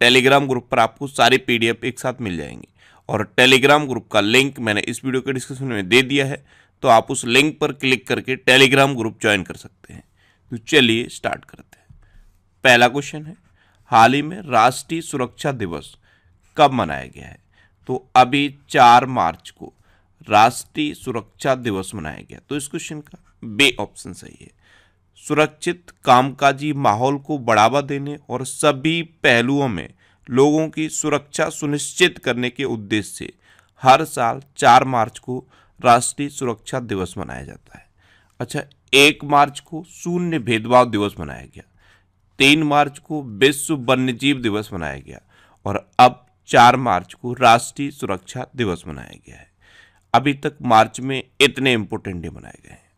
Telegram group पर आपको सारे पीडीएफ एक साथ मिल जाएंगे और टेलीग्राम ग्रुप का लिंक मैंने इस वीडियो के डिस्क्रिप्शन में दे दिया है तो आप उस लिंक पर क्लिक करके टेलीग्राम ग्रुप ज्वाइन कर सकते हैं तो चलिए स्टार्ट करते हैं पहला क्वेश्चन है हाल ही में राष्ट्रीय सुरक्षा दिवस कब मनाया गया है तो अभी चार मार्च को राष्ट्रीय सुरक्षा दिवस मनाया गया तो इस क्वेश्चन का बे ऑप्शन सही है सुरक्षित कामकाजी माहौल को बढ़ावा देने और सभी पहलुओं में लोगों की सुरक्षा सुनिश्चित करने के उद्देश्य से हर साल चार मार्च को राष्ट्रीय सुरक्षा दिवस मनाया जाता है अच्छा एक मार्च को शून्य भेदभाव दिवस मनाया गया तीन मार्च को विश्व वन्यजीव दिवस मनाया गया और अब चार मार्च को राष्ट्रीय सुरक्षा दिवस मनाया गया है अभी तक मार्च में इतने इम्पोर्टेंट डे मनाए गए हैं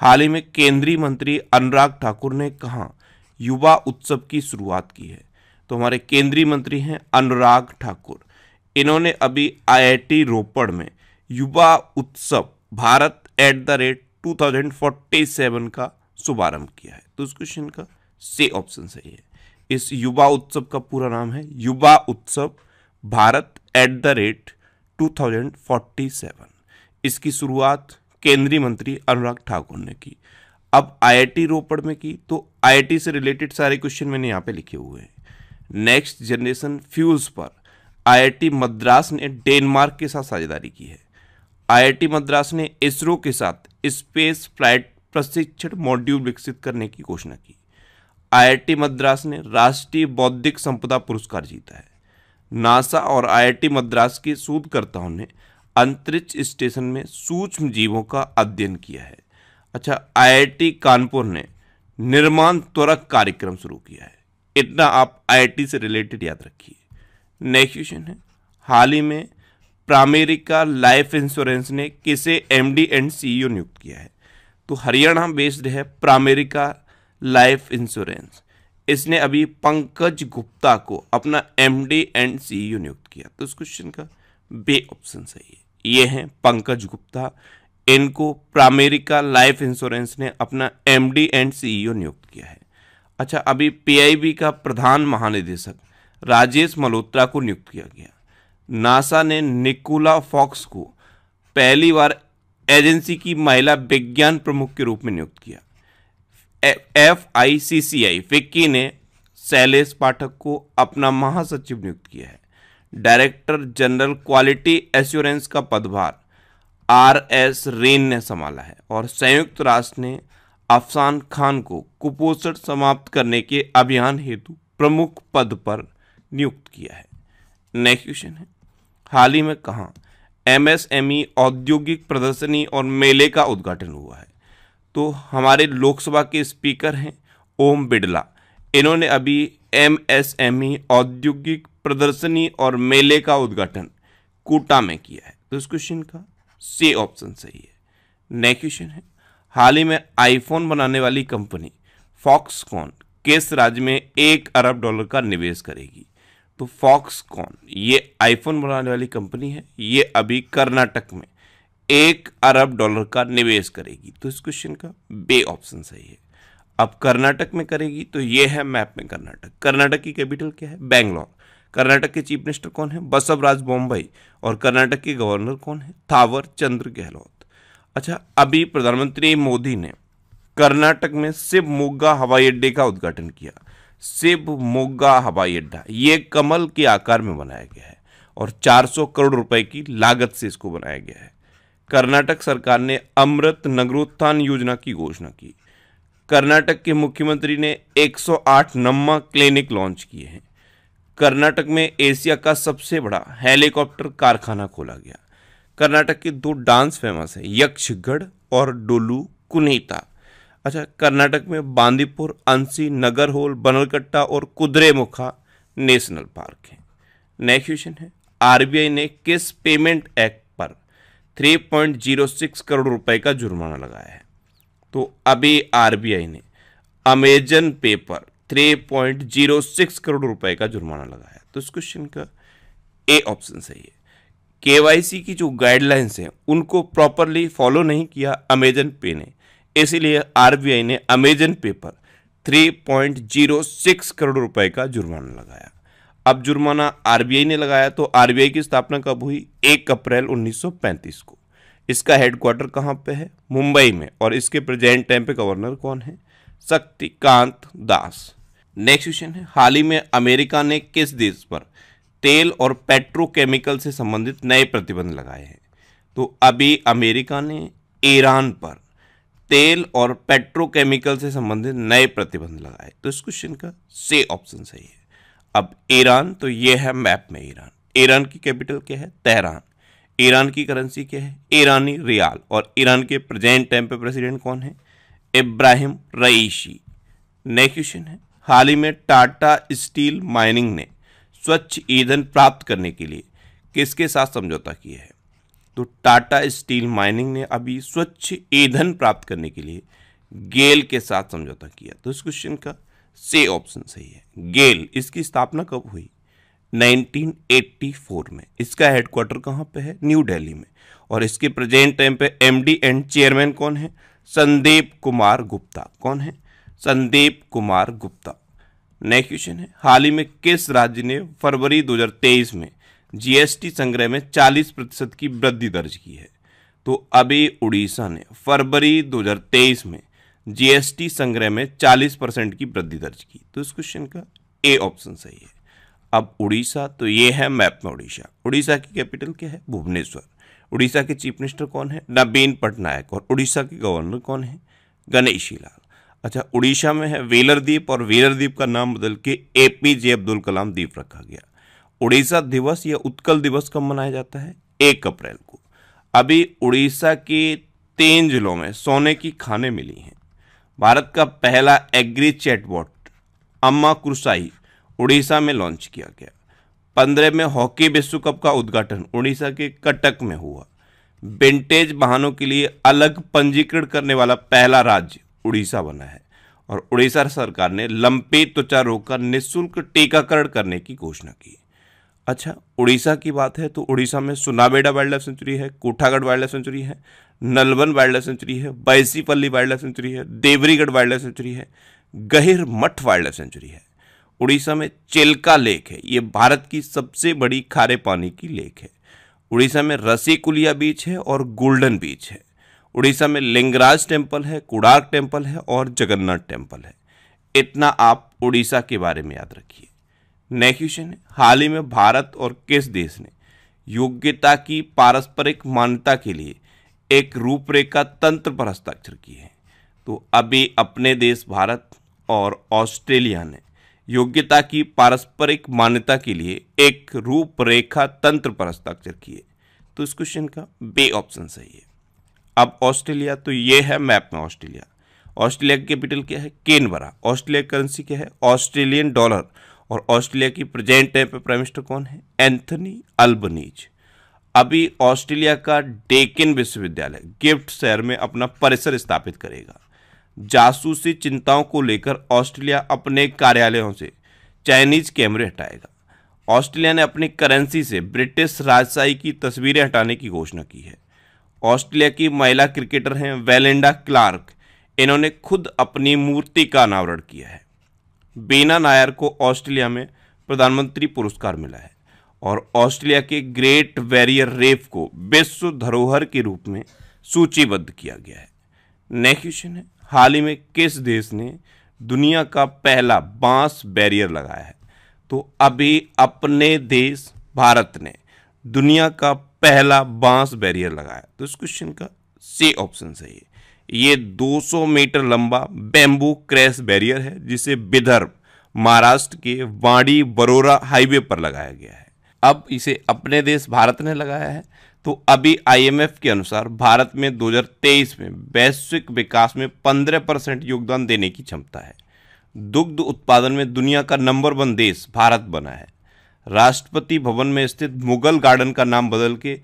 हाल ही में केंद्रीय मंत्री अनुराग ठाकुर ने कहा युवा उत्सव की शुरुआत की है तो हमारे केंद्रीय मंत्री हैं अनुराग ठाकुर इन्होंने अभी आईआईटी रोपड़ में युवा उत्सव Bharat at the rate two thousand forty seven का शुभारंभ किया है तो इस क्वेश्चन का से ऑप्शन सही है इस युवा उत्सव का पूरा नाम है युवा उत्सव Bharat at the rate two thousand forty seven इसकी शुरुआत केंद्रीय मंत्री अनुराग ठाकुर ने की अब आईआईटी रोपड़ में की तो आईआईटी से रिलेटेड सारे क्वेश्चन मैंने यहाँ पे लिखे हुए हैं नेक्स्ट जनरेशन फ्यूल्स पर आईआईटी मद्रास ने डेनमार्क के साथ साझेदारी की है आईआईटी मद्रास ने इसरो के साथ स्पेस फ्लाइट प्रशिक्षण मॉड्यूल विकसित करने की घोषणा की आईआईटी मद्रास ने राष्ट्रीय बौद्धिक संपदा पुरस्कार जीता है नासा और आई मद्रास के शोधकर्ताओं ने अंतरिक्ष स्टेशन में सूक्ष्म जीवों का अध्ययन किया है अच्छा आईआईटी कानपुर ने निर्माण त्वरक कार्यक्रम शुरू किया है इतना आप आईआईटी से रिलेटेड याद रखिए नेक्स्ट क्वेश्चन है हाल ही में प्रामेरिका लाइफ इंश्योरेंस ने किसे एमडी एंड सीईओ नियुक्त किया है तो हरियाणा बेस्ड है प्रामेरिका लाइफ इंश्योरेंस इसने अभी पंकज गुप्ता को अपना एमडी एंड सीईओ नियुक्त किया तो इस क्वेश्चन का बे ऑप्शन सही है ये हैं पंकज गुप्ता इनको प्रामेरिका लाइफ इंश्योरेंस ने अपना एमडी एंड सीईओ नियुक्त किया है अच्छा अभी पीआईबी का प्रधान महानिदेशक राजेश मल्होत्रा को नियुक्त किया गया नासा ने निकोला फॉक्स को पहली बार एजेंसी की महिला विज्ञान प्रमुख के रूप में नियुक्त किया F I C C I FICCI ने शैलेश पाठक को अपना महासचिव नियुक्त किया है डायरेक्टर जनरल क्वालिटी एश्योरेंस का पदभार आर एस रेन ने संभाला है और संयुक्त राष्ट्र ने अफसान खान को कुपोषण समाप्त करने के अभियान हेतु प्रमुख पद पर नियुक्त किया है नेक्स्ट क्वेश्चन है हाल ही में कहाँ एमएसएमई औद्योगिक प्रदर्शनी और मेले का उद्घाटन हुआ है तो हमारे लोकसभा के स्पीकर हैं ओम बिड़ला इन्होंने अभी एमएसएमई औद्योगिक प्रदर्शनी और मेले का उद्घाटन कोटा में किया है तो इस क्वेश्चन का सी ऑप्शन सही है नेक्स्ट क्वेश्चन है हाल ही में आईफोन बनाने वाली कंपनी फॉक्सकॉन किस राज्य में एक अरब डॉलर का निवेश करेगी तो फॉक्सकॉन ये आईफोन बनाने वाली कंपनी है ये अभी कर्नाटक में एक अरब डॉलर का निवेश करेगी तो इस क्वेश्चन का बे ऑप्शन सही है अब कर्नाटक में करेगी तो ये है मैप में कर्नाटक कर्नाटक की कैपिटल क्या है बैंगलोर कर्नाटक के चीफ मिनिस्टर कौन है बसवराज बॉम्बई और कर्नाटक के गवर्नर कौन है थावर चंद्र गहलोत अच्छा अभी प्रधानमंत्री मोदी ने कर्नाटक में शिव मोगा हवाई अड्डे का उद्घाटन किया शिव मोगा हवाई अड्डा ये कमल के आकार में बनाया गया है और 400 करोड़ रुपए की लागत से इसको बनाया गया है कर्नाटक सरकार ने अमृत नगरोत्थान योजना की घोषणा की कर्नाटक के मुख्यमंत्री ने 108 नम्मा क्लिनिक लॉन्च किए हैं कर्नाटक में एशिया का सबसे बड़ा हेलीकॉप्टर कारखाना खोला गया कर्नाटक के दो डांस फेमस हैं यक्षगढ़ और डोलू कुनीता अच्छा कर्नाटक में बांदीपुर अंसी नगर होल बनलकट्टा और कुद्रेमुखा नेशनल पार्क है नेक्स्ट क्वेश्चन है आरबीआई ने किस पेमेंट एक्ट पर 3.06 करोड़ रुपए का जुर्माना लगाया है तो अभी आरबीआई ने अमेजन पे पर 3.06 करोड़ रुपए का जुर्माना लगाया तो इस क्वेश्चन का ए ऑप्शन सही है केवाईसी की जो गाइडलाइंस हैं उनको प्रॉपरली फॉलो नहीं किया अमेजन पे ने इसीलिए आरबीआई ने अमेजन पे पर 3.06 करोड़ रुपए का जुर्माना लगाया अब जुर्माना आरबीआई ने लगाया तो आरबीआई की स्थापना कब हुई एक अप्रैल 1935 को इसका हेडक्वार्टर कहाँ पे है मुंबई में और इसके प्रेजेंट टाइम पे गवर्नर कौन है शक्तिकांत दास नेक्स्ट क्वेश्चन है हाल ही में अमेरिका ने किस देश पर तेल और पेट्रोकेमिकल से संबंधित नए प्रतिबंध लगाए हैं तो अभी अमेरिका ने ईरान पर तेल और पेट्रोकेमिकल से संबंधित नए प्रतिबंध लगाए तो इस क्वेश्चन का से ऑप्शन सही है अब ईरान तो ये है मैप में ईरान ईरान की कैपिटल क्या है तेहरान ईरान की करेंसी क्या है ईरानी रियाल और ईरान के प्रेजेंट टाइम पे प्रेसिडेंट कौन है इब्राहिम रईशी नेक्स्ट क्वेश्चन है हाल ही में टाटा स्टील माइनिंग ने स्वच्छ ईंधन प्राप्त करने के लिए किसके साथ समझौता किया है तो टाटा स्टील माइनिंग ने अभी स्वच्छ ईंधन प्राप्त करने के लिए गेल के साथ समझौता किया तो इस क्वेश्चन का से ऑप्शन सही है गेल इसकी स्थापना कब हुई 1984 में इसका हेडक्वार्टर कहाँ पे है न्यू दिल्ली में और इसके प्रेजेंट टाइम पे एमडी एंड चेयरमैन कौन है संदीप कुमार गुप्ता कौन है संदीप कुमार गुप्ता नेक्स्ट क्वेश्चन है हाल ही में किस राज्य ने फरवरी 2023 में जीएसटी संग्रह में 40 प्रतिशत की वृद्धि दर्ज की है तो अभी उड़ीसा ने फरवरी 2023 में जीएसटी संग्रह में 40 परसेंट की वृद्धि दर्ज की तो इस क्वेश्चन का ए ऑप्शन सही है अब उड़ीसा तो ये है मैप में उड़ीसा उड़ीसा की कैपिटल क्या है भुवनेश्वर उड़ीसा के चीफ मिनिस्टर कौन है नवीन पटनायक और उड़ीसा के गवर्नर कौन है गणेशी लाल अच्छा उड़ीसा में है वेलर द्वीप और वेलर द्वीप का नाम बदल के ए पी जे अब्दुल कलाम द्वीप रखा गया उड़ीसा दिवस या उत्कल दिवस कब मनाया जाता है एक अप्रैल को अभी उड़ीसा के तीन जिलों में सोने की खाने मिली हैं भारत का पहला एग्री चैटबॉट अम्मा कुरसाई उड़ीसा में लॉन्च किया गया पंद्रह में हॉकी विश्व कप का उद्घाटन उड़ीसा के कटक में हुआ विंटेज वाहनों के लिए अलग पंजीकृत करने वाला पहला राज्य उड़ीसा बना है और उड़ीसा सरकार ने लंपे त्वचा रोग का निःशुल्क टीकाकरण करने की घोषणा की अच्छा उड़ीसा की बात है तो उड़ीसा में सुनाबेड़ा वाइल्ड लाइफ सेंचुरी है कोठागढ़ वाइल्ड लाइफ सेंचुरी है नलबन वाइल्ड लाइफ सेंचुरी है बैसीपल्ली वाइल्ड लाइफ सेंचुरी है देवरीगढ़ वाइल्ड लाइफ सेंचुरी है गहिर मठ वाइल्ड लाइफ सेंचुरी है उड़ीसा में चेलका लेक है ये भारत की सबसे बड़ी खारे पानी की लेक है उड़ीसा में रसीकुलिया बीच है और गोल्डन बीच है उड़ीसा में लिंगराज टेम्पल है कुड़ार्क टेम्पल है और जगन्नाथ टेम्पल है इतना आप उड़ीसा के बारे में याद रखिए नेक्स्ट क्वेश्चन है हाल ही में भारत और किस देश ने योग्यता की पारस्परिक मान्यता के लिए एक रूपरेखा तंत्र पर हस्ताक्षर किए हैं तो अभी अपने देश भारत और ऑस्ट्रेलिया ने योग्यता की पारस्परिक मान्यता के लिए एक रूपरेखा तंत्र पर हस्ताक्षर किए तो इस क्वेश्चन का बे ऑप्शन सही है अब ऑस्ट्रेलिया तो ये है मैप में ऑस्ट्रेलिया ऑस्ट्रेलिया की कैपिटल क्या है केनबरा ऑस्ट्रेलिया करेंसी क्या है ऑस्ट्रेलियन डॉलर और ऑस्ट्रेलिया की प्रेजेंट टाइम पर प्राइम मिनिस्टर कौन है एंथनी अल्बनीज अभी ऑस्ट्रेलिया का डेकिन विश्वविद्यालय गिफ्ट शहर में अपना परिसर स्थापित करेगा जासूसी चिंताओं को लेकर ऑस्ट्रेलिया अपने कार्यालयों से चाइनीज कैमरे हटाएगा ऑस्ट्रेलिया ने अपनी करेंसी से ब्रिटिश राजशाही की तस्वीरें हटाने की घोषणा की है ऑस्ट्रेलिया की महिला क्रिकेटर हैं वेलेंडा क्लार्क इन्होंने खुद अपनी मूर्ति का अनावरण किया है बीना नायर को ऑस्ट्रेलिया में प्रधानमंत्री पुरस्कार मिला है और ऑस्ट्रेलिया के ग्रेट वैरियर रेफ को विश्व धरोहर के रूप में सूचीबद्ध किया गया है नेक्स्ट क्वेश्चन है हाल ही में किस देश ने दुनिया का पहला बांस बैरियर लगाया है तो अभी अपने देश भारत ने दुनिया का पहला बांस बैरियर लगाया तो इस क्वेश्चन का सी ऑप्शन सही है ये 200 मीटर लंबा बेम्बू क्रैश बैरियर है जिसे विदर्भ महाराष्ट्र के वाड़ी बरोरा हाईवे पर लगाया गया है अब इसे अपने देश भारत ने लगाया है तो अभी आईएमएफ के अनुसार भारत में 2023 में वैश्विक विकास में 15 परसेंट योगदान देने की क्षमता है दुग्ध उत्पादन में दुनिया का नंबर वन देश भारत बना है राष्ट्रपति भवन में स्थित मुगल गार्डन का नाम बदल के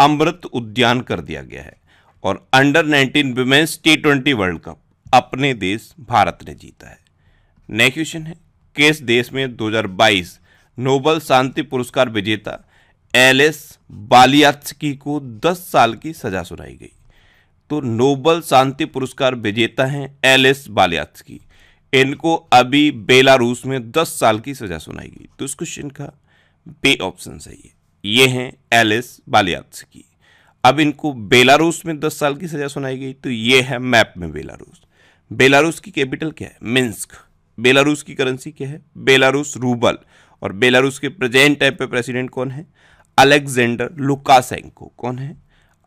अमृत उद्यान कर दिया गया है और under 19 women's T twenty world cup अपने देश भारत ने जीता है नेक्स्ट क्वेश्चन है किस देश में 2022 नोबल शांति पुरस्कार विजेता एलिस बालियात्सकी को 10 साल की सजा सुनाई गई तो नोबल शांति पुरस्कार विजेता हैं एलिस बालियात्सकी इनको अभी बेलारूस में 10 साल की सजा सुनाई गई तो इस क्वेश्चन का बे ऑप्शन सही है ये हैं एलिस की अब इनको बेलारूस में 10 साल की सज़ा सुनाई गई तो ये है मैप में बेलारूस बेलारूस की कैपिटल क्या है मिन्स्क बेलारूस की करेंसी क्या है बेलारूस रूबल और बेलारूस के प्रेजेंट टाइम पे प्रेसिडेंट कौन है अलेक्जेंडर लुकासेंको कौन है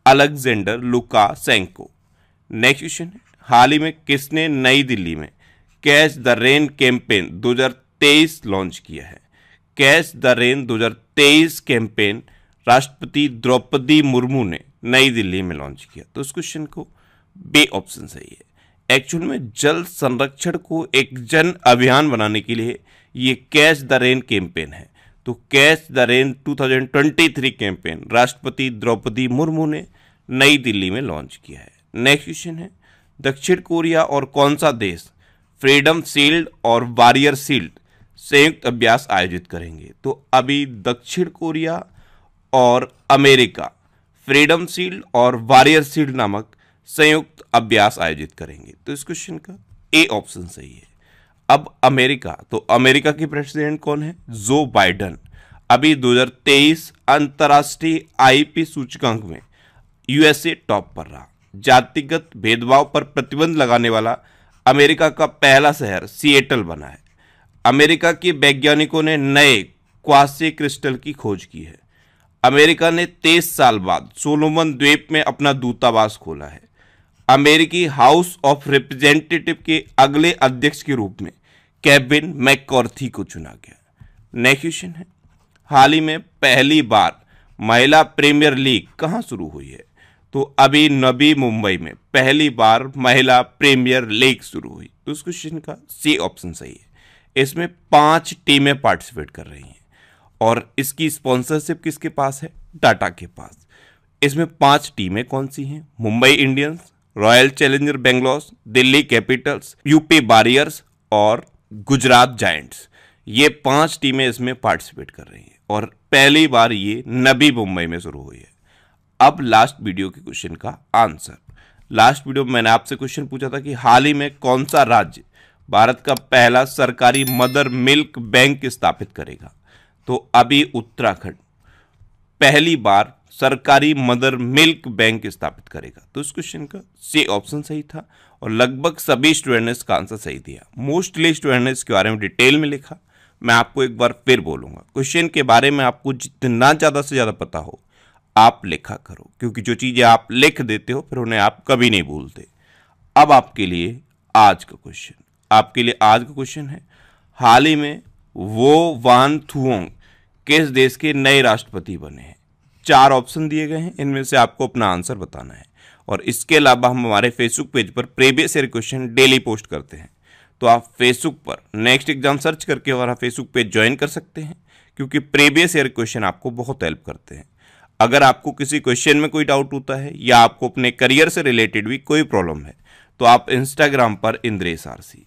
अलेक्जेंडर लुकासेंको नेक्स्ट क्वेश्चन है हाल ही में किसने नई दिल्ली में catch the rain campaign 2023 launch किया है कैच द रेन 2023 कैंपेन राष्ट्रपति द्रौपदी मुर्मू ने नई दिल्ली में लॉन्च किया तो इस क्वेश्चन को बे ऑप्शन सही है एक्चुअल में जल संरक्षण को एक जन अभियान बनाने के लिए ये कैच द रेन कैंपेन है तो कैच द रेन 2023 कैंपेन राष्ट्रपति द्रौपदी मुर्मू ने नई दिल्ली में लॉन्च किया है नेक्स्ट क्वेश्चन है दक्षिण कोरिया और कौन सा देश फ्रीडम सील्ड और वारियर सील्ड संयुक्त अभ्यास आयोजित करेंगे तो अभी दक्षिण कोरिया और अमेरिका फ्रीडम सील्ड और वॉरियर सील्ड नामक संयुक्त अभ्यास आयोजित करेंगे तो इस क्वेश्चन का ए ऑप्शन सही है अब अमेरिका तो अमेरिका के प्रेसिडेंट कौन है जो बाइडन अभी 2023 अंतर्राष्ट्रीय आई सूचकांक में यूएसए टॉप पर रहा जातिगत भेदभाव पर प्रतिबंध लगाने वाला अमेरिका का पहला शहर सिएटल बना है अमेरिका के वैज्ञानिकों ने नए क्वासी क्रिस्टल की खोज की है अमेरिका ने तेईस साल बाद सोलोमन द्वीप में अपना दूतावास खोला है अमेरिकी हाउस ऑफ रिप्रेजेंटेटिव के अगले अध्यक्ष के रूप में कैबिन मैकॉर्थी को चुना गया नेक्स्ट क्वेश्चन है हाल ही में पहली बार महिला प्रीमियर लीग कहाँ शुरू हुई है तो अभी नबी मुंबई में पहली बार महिला प्रीमियर लीग शुरू हुई तो उस क्वेश्चन का सी ऑप्शन सही है इसमें पांच टीमें पार्टिसिपेट कर रही हैं और इसकी स्पॉन्सरशिप किसके पास है टाटा के पास इसमें पांच टीमें कौन सी हैं Mumbai Indians Royal Challenger Bangalore Delhi Capitals UP Warriors और गुजरात जायंट्स ये पांच टीमें इसमें पार्टिसिपेट कर रही हैं और पहली बार ये नबी मुंबई में शुरू हुई है अब लास्ट वीडियो के क्वेश्चन का आंसर लास्ट वीडियो में मैंने आपसे क्वेश्चन पूछा था कि हाल ही में कौन सा राज्य भारत का पहला सरकारी मदर मिल्क बैंक स्थापित करेगा तो अभी उत्तराखंड पहली बार सरकारी मदर मिल्क बैंक स्थापित करेगा तो इस क्वेश्चन का सी ऑप्शन सही था और लगभग सभी स्टूडेंट ने इसका आंसर सही दिया मोस्टली स्टूडेंट ने इसके बारे में डिटेल में लिखा मैं आपको एक बार फिर बोलूंगा क्वेश्चन के बारे में आपको जितना ज़्यादा से ज़्यादा पता हो आप लिखा करो क्योंकि जो चीज़ें आप लिख देते हो फिर उन्हें आप कभी नहीं भूलते अब आपके लिए आज का क्वेश्चन आपके लिए आज का क्वेश्चन है हाल ही में वो वान थुओंग किस देश के नए राष्ट्रपति बने हैं चार ऑप्शन दिए गए हैं इनमें से आपको अपना आंसर बताना है और इसके अलावा हम हमारे फेसबुक पेज पर previous year question daily post करते हैं तो आप फेसबुक पर नेक्स्ट एग्जाम सर्च करके हमारा फेसबुक पेज ज्वाइन कर सकते हैं क्योंकि प्रीवियस ईयर क्वेश्चन आपको बहुत हेल्प करते हैं अगर आपको किसी क्वेश्चन में कोई डाउट होता है या आपको अपने करियर से रिलेटेड भी कोई प्रॉब्लम है तो आप इंस्टाग्राम पर इंद्रेश आरसी